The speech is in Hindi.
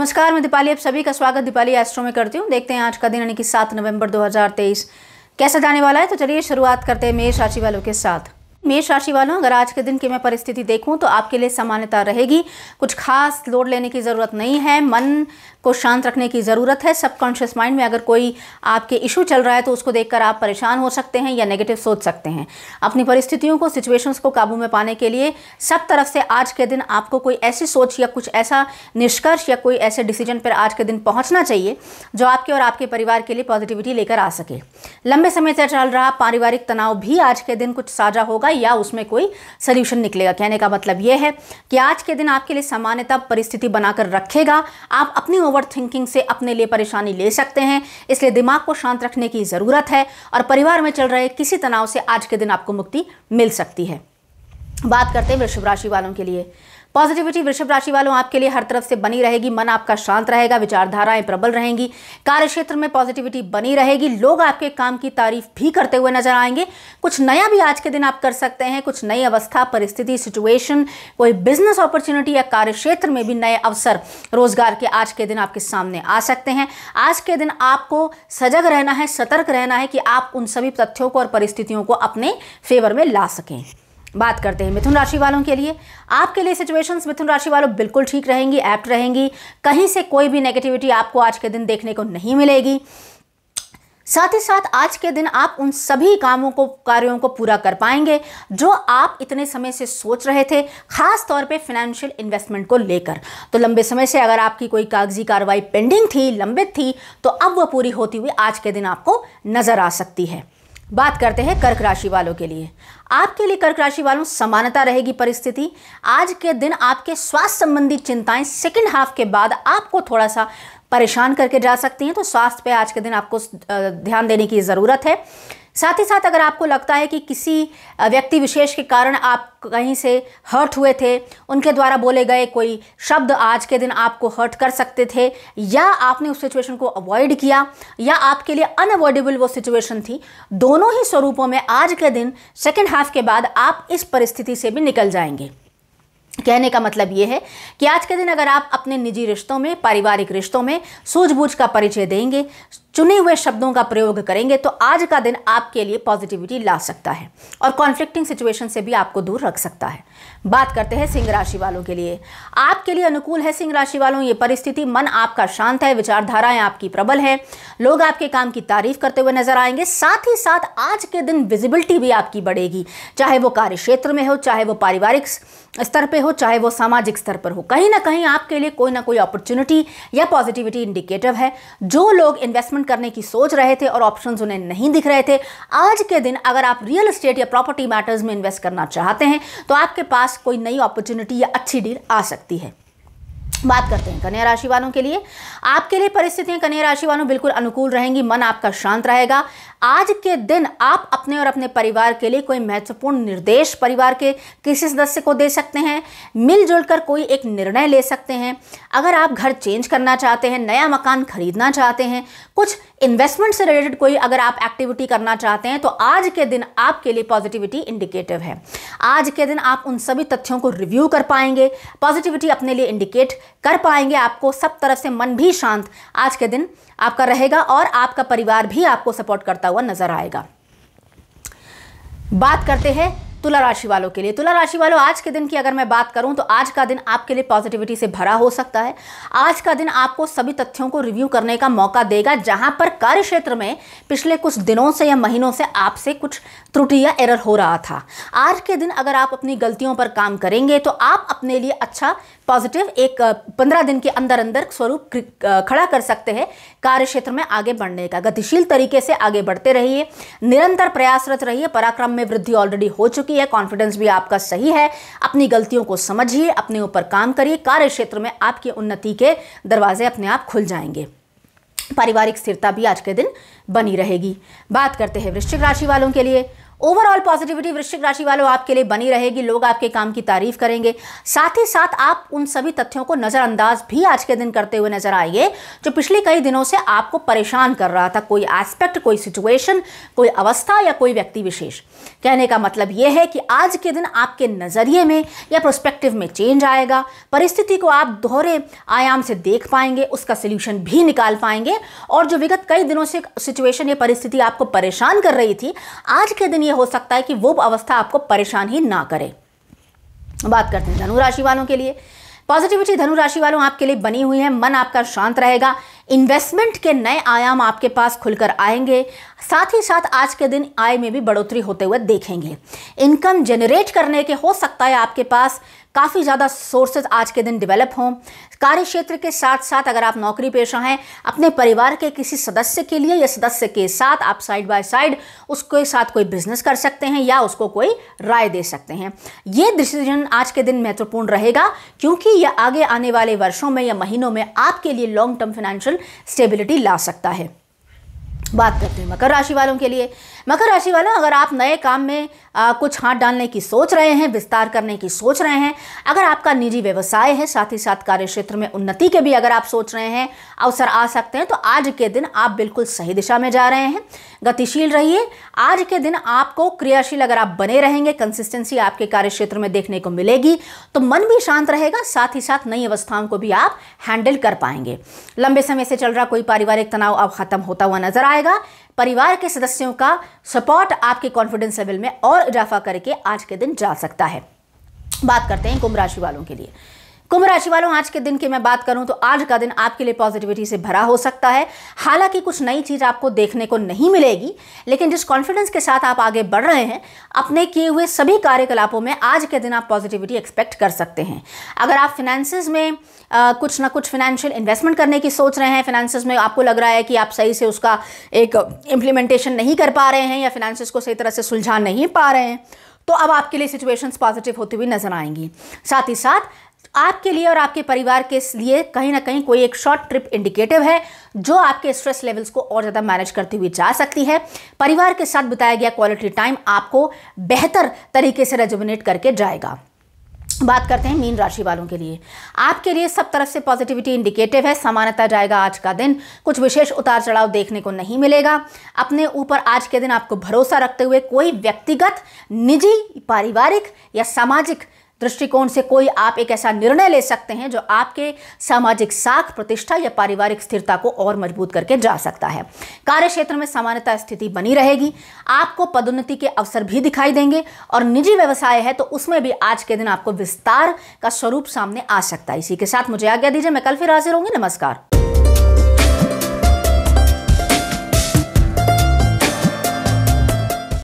नमस्कार मैं दीपाली आप सभी का स्वागत दीपाली एस्ट्रो में करती हूँ देखते हैं आज का दिन यानी कि सात नवंबर 2023 कैसा जाने वाला है तो चलिए शुरुआत करते हैं मेष राशि वालों के साथ मेष राशि वालों अगर आज के दिन की मैं परिस्थिति देखूं तो आपके लिए सामान्यता रहेगी कुछ खास लोड लेने की ज़रूरत नहीं है मन को शांत रखने की ज़रूरत है सबकॉन्शियस माइंड में अगर कोई आपके इशू चल रहा है तो उसको देखकर आप परेशान हो सकते हैं या नेगेटिव सोच सकते हैं अपनी परिस्थितियों को सिचुएशंस को काबू में पाने के लिए सब तरफ से आज के दिन आपको कोई ऐसी सोच या कुछ ऐसा निष्कर्ष या कोई ऐसे डिसीजन पर आज के दिन पहुँचना चाहिए जो आपके और आपके परिवार के लिए पॉजिटिविटी लेकर आ सके लंबे समय से चल रहा पारिवारिक तनाव भी आज के दिन कुछ साझा होगा या उसमें कोई सोल्यूशन निकलेगा कहने का मतलब यह है कि आज के दिन आपके लिए सामान्यता परिस्थिति बनाकर रखेगा आप अपनी ओवर थिंकिंग से अपने लिए परेशानी ले सकते हैं इसलिए दिमाग को शांत रखने की ज़रूरत है और परिवार में चल रहे किसी तनाव से आज के दिन आपको मुक्ति मिल सकती है बात करते हैं वृषभ राशि वालों के लिए पॉजिटिविटी वृषभ राशि वालों आपके लिए हर तरफ से बनी रहेगी मन आपका शांत रहेगा विचारधाराएं प्रबल रहेंगी कार्य क्षेत्र में पॉजिटिविटी बनी रहेगी लोग आपके काम की तारीफ भी करते हुए नजर आएंगे कुछ नया भी आज के दिन आप कर सकते हैं कुछ नई अवस्था परिस्थिति सिचुएशन कोई बिजनेस अपॉर्चुनिटी या कार्य क्षेत्र में भी नए अवसर रोजगार के आज के दिन आपके सामने आ सकते हैं आज के दिन आपको सजग रहना है सतर्क रहना है कि आप उन सभी तथ्यों को और परिस्थितियों को अपने फेवर में ला सकें बात करते हैं मिथुन राशि वालों के लिए आपके लिए सिचुएशंस मिथुन राशि वालों बिल्कुल ठीक रहेंगी एप्ट रहेंगी कहीं से कोई भी नेगेटिविटी आपको आज के दिन देखने को नहीं मिलेगी साथ ही साथ आज के दिन आप उन सभी कामों को कार्यों को पूरा कर पाएंगे जो आप इतने समय से सोच रहे थे खास तौर पे फाइनेंशियल इन्वेस्टमेंट को लेकर तो लंबे समय से अगर आपकी कोई कागजी कार्रवाई पेंडिंग थी लंबित थी तो अब वह पूरी होती हुई आज के दिन आपको नजर आ सकती है बात करते हैं कर्क राशि वालों के लिए आपके लिए कर्क राशि वालों समानता रहेगी परिस्थिति आज के दिन आपके स्वास्थ्य संबंधी चिंताएं सेकेंड हाफ के बाद आपको थोड़ा सा परेशान करके जा सकती हैं तो स्वास्थ्य पे आज के दिन आपको ध्यान देने की ज़रूरत है साथ ही साथ अगर आपको लगता है कि किसी व्यक्ति विशेष के कारण आप कहीं से हर्ट हुए थे उनके द्वारा बोले गए कोई शब्द आज के दिन आपको हर्ट कर सकते थे या आपने उस सिचुएशन को अवॉइड किया या आपके लिए अनअवॉइडेबल वो सिचुएशन थी दोनों ही स्वरूपों में आज के दिन सेकेंड हाफ के बाद आप इस परिस्थिति से भी निकल जाएंगे कहने का मतलब ये है कि आज के दिन अगर आप अपने निजी रिश्तों में पारिवारिक रिश्तों में सूझबूझ का परिचय देंगे चुने हुए शब्दों का प्रयोग करेंगे तो आज का दिन आपके लिए पॉजिटिविटी ला सकता है और कॉन्फ्लिक्टिंग सिचुएशन से भी आपको दूर रख सकता है बात करते हैं सिंह राशि वालों के लिए आपके लिए अनुकूल है सिंह राशि वालों ये परिस्थिति मन आपका शांत है विचारधाराएं आपकी प्रबल है लोग आपके काम की तारीफ करते हुए नजर आएंगे साथ ही साथ आज के दिन विजिबिलिटी भी आपकी बढ़ेगी चाहे वो कार्य क्षेत्र में हो चाहे वो पारिवारिक स्तर पर हो चाहे वो सामाजिक स्तर पर हो कहीं ना कहीं आपके लिए कोई ना कोई अपॉर्चुनिटी या पॉजिटिविटी इंडिकेटिव है जो लोग इन्वेस्टमेंट इन्वेस्टमेंट करने की सोच रहे थे और ऑप्शन उन्हें नहीं दिख रहे थे आज के दिन अगर आप रियल स्टेट या प्रॉपर्टी मैटर्स में इन्वेस्ट करना चाहते हैं तो आपके पास कोई नई अपॉर्चुनिटी या अच्छी डील आ सकती है बात करते हैं कन्या राशि वालों के लिए आपके लिए परिस्थितियां कन्या राशि वालों बिल्कुल अनुकूल रहेंगी मन आपका शांत रहेगा आज के दिन आप अपने और अपने परिवार के लिए कोई महत्वपूर्ण निर्देश परिवार के किसी सदस्य को दे सकते हैं मिलजुल कर कोई एक निर्णय ले सकते हैं अगर आप घर चेंज करना चाहते हैं नया मकान खरीदना चाहते हैं कुछ इन्वेस्टमेंट से रिलेटेड कोई अगर आप एक्टिविटी करना चाहते हैं तो आज के दिन आपके लिए पॉजिटिविटी इंडिकेटिव है आज के दिन आप उन सभी तथ्यों को रिव्यू कर पाएंगे पॉजिटिविटी अपने लिए इंडिकेट कर पाएंगे आपको सब तरफ से मन भी शांत आज के दिन आपका रहेगा और आपका परिवार भी आपको सपोर्ट करता हुआ नजर आएगा बात करते हैं तुला राशि वालों के लिए तुला राशि वालों आज के दिन की अगर मैं बात करूं तो आज का दिन आपके लिए पॉजिटिविटी से भरा हो सकता है आज का दिन आपको सभी तथ्यों को रिव्यू करने का मौका देगा जहां पर कार्य क्षेत्र में पिछले कुछ दिनों से या महीनों से आपसे कुछ त्रुटि या एरर हो रहा था आज के दिन अगर आप अपनी गलतियों पर काम करेंगे तो आप अपने लिए अच्छा पॉजिटिव एक पंद्रह दिन के अंदर अंदर स्वरूप खड़ा कर सकते हैं कार्य क्षेत्र में आगे बढ़ने का गतिशील तरीके से आगे बढ़ते रहिए निरंतर प्रयासरत रहिए पराक्रम में वृद्धि ऑलरेडी हो चुकी चुकी है कॉन्फिडेंस भी आपका सही है अपनी गलतियों को समझिए अपने ऊपर काम करिए कार्य क्षेत्र में आपकी उन्नति के दरवाजे अपने आप खुल जाएंगे पारिवारिक स्थिरता भी आज के दिन बनी रहेगी बात करते हैं वृश्चिक राशि वालों के लिए ओवरऑल पॉजिटिविटी वृश्चिक राशि वालों आपके लिए बनी रहेगी लोग आपके काम की तारीफ करेंगे साथ ही साथ आप उन सभी तथ्यों को नज़रअंदाज भी आज के दिन करते हुए नजर आइए जो पिछले कई दिनों से आपको परेशान कर रहा था कोई एस्पेक्ट कोई सिचुएशन कोई अवस्था या कोई व्यक्ति विशेष कहने का मतलब यह है कि आज के दिन आपके नज़रिए में या प्रोस्पेक्टिव में चेंज आएगा परिस्थिति को आप दोहरे आयाम से देख पाएंगे उसका सोल्यूशन भी निकाल पाएंगे और जो विगत कई दिनों से सिचुएशन या परिस्थिति आपको परेशान कर रही थी आज के दिन ये हो सकता है कि वो अवस्था आपको परेशान ही ना करे बात करते हैं धनु राशि वालों के लिए पॉजिटिविटी धनु राशि वालों आपके लिए बनी हुई है मन आपका शांत रहेगा इन्वेस्टमेंट के नए आयाम आपके पास खुलकर आएंगे साथ ही साथ आज के दिन आय में भी बढ़ोतरी होते हुए देखेंगे इनकम जनरेट करने के हो सकता है आपके पास काफ़ी ज़्यादा सोर्सेज आज के दिन डेवलप हों कार्य क्षेत्र के साथ साथ अगर आप नौकरी पेशा हैं अपने परिवार के किसी सदस्य के लिए या सदस्य के साथ आप साइड बाय साइड उसके साथ कोई बिजनेस कर सकते हैं या उसको कोई राय दे सकते हैं ये डिसीजन आज के दिन महत्वपूर्ण रहेगा क्योंकि यह आगे आने वाले वर्षों में या महीनों में आपके लिए लॉन्ग टर्म फाइनेंशियल स्टेबिलिटी ला सकता है बात करते हैं मकर राशि वालों के लिए मकर राशि वालों अगर आप नए काम में आ, कुछ हाथ डालने की सोच रहे हैं विस्तार करने की सोच रहे हैं अगर आपका निजी व्यवसाय है साथ ही साथ कार्य क्षेत्र में उन्नति के भी अगर आप सोच रहे हैं अवसर आ सकते हैं तो आज के दिन आप बिल्कुल सही दिशा में जा रहे हैं गतिशील रहिए आज के दिन आपको क्रियाशील अगर आप बने रहेंगे कंसिस्टेंसी आपके कार्य क्षेत्र में देखने को मिलेगी तो मन भी शांत रहेगा साथ ही साथ नई अवस्थाओं को भी आप हैंडल कर पाएंगे लंबे समय से चल रहा कोई पारिवारिक तनाव अब खत्म होता हुआ नजर आएगा परिवार के सदस्यों का सपोर्ट आपके कॉन्फिडेंस लेवल में और इजाफा करके आज के दिन जा सकता है बात करते हैं कुंभ राशि वालों के लिए कुंभ राशि वालों आज के दिन की मैं बात करूं तो आज का दिन आपके लिए पॉजिटिविटी से भरा हो सकता है हालांकि कुछ नई चीज़ आपको देखने को नहीं मिलेगी लेकिन जिस कॉन्फिडेंस के साथ आप आगे बढ़ रहे हैं अपने किए हुए सभी कार्यकलापों में आज के दिन आप पॉजिटिविटी एक्सपेक्ट कर सकते हैं अगर आप फिनेंसेस में आ, कुछ ना कुछ फिनेंशियल इन्वेस्टमेंट करने की सोच रहे हैं फिनेंसेस में आपको लग रहा है कि आप सही से उसका एक इम्प्लीमेंटेशन नहीं कर पा रहे हैं या फिनेंसेस को सही तरह से सुलझा नहीं पा रहे हैं तो अब आपके लिए सिचुएशंस पॉजिटिव होती हुई नजर आएंगी साथ ही साथ आपके लिए और आपके परिवार के लिए कहीं ना कहीं कोई एक शॉर्ट ट्रिप इंडिकेटिव है जो आपके स्ट्रेस लेवल्स को और ज़्यादा मैनेज करती हुई जा सकती है परिवार के साथ बिताया गया क्वालिटी टाइम आपको बेहतर तरीके से रेजुमिनेट करके जाएगा बात करते हैं मीन राशि वालों के लिए आपके लिए सब तरफ से पॉजिटिविटी इंडिकेटिव है समानता जाएगा आज का दिन कुछ विशेष उतार चढ़ाव देखने को नहीं मिलेगा अपने ऊपर आज के दिन आपको भरोसा रखते हुए कोई व्यक्तिगत निजी पारिवारिक या सामाजिक दृष्टिकोण से कोई आप एक ऐसा निर्णय ले सकते हैं जो आपके सामाजिक साख प्रतिष्ठा या पारिवारिक स्थिरता को और मजबूत करके जा सकता है कार्य क्षेत्र में सामान्यता स्थिति बनी रहेगी आपको पदोन्नति के अवसर भी दिखाई देंगे और निजी व्यवसाय है तो उसमें भी आज के दिन आपको विस्तार का स्वरूप सामने आ सकता है इसी के साथ मुझे आज्ञा दीजिए मैं कल फिर हाजिर होंगी नमस्कार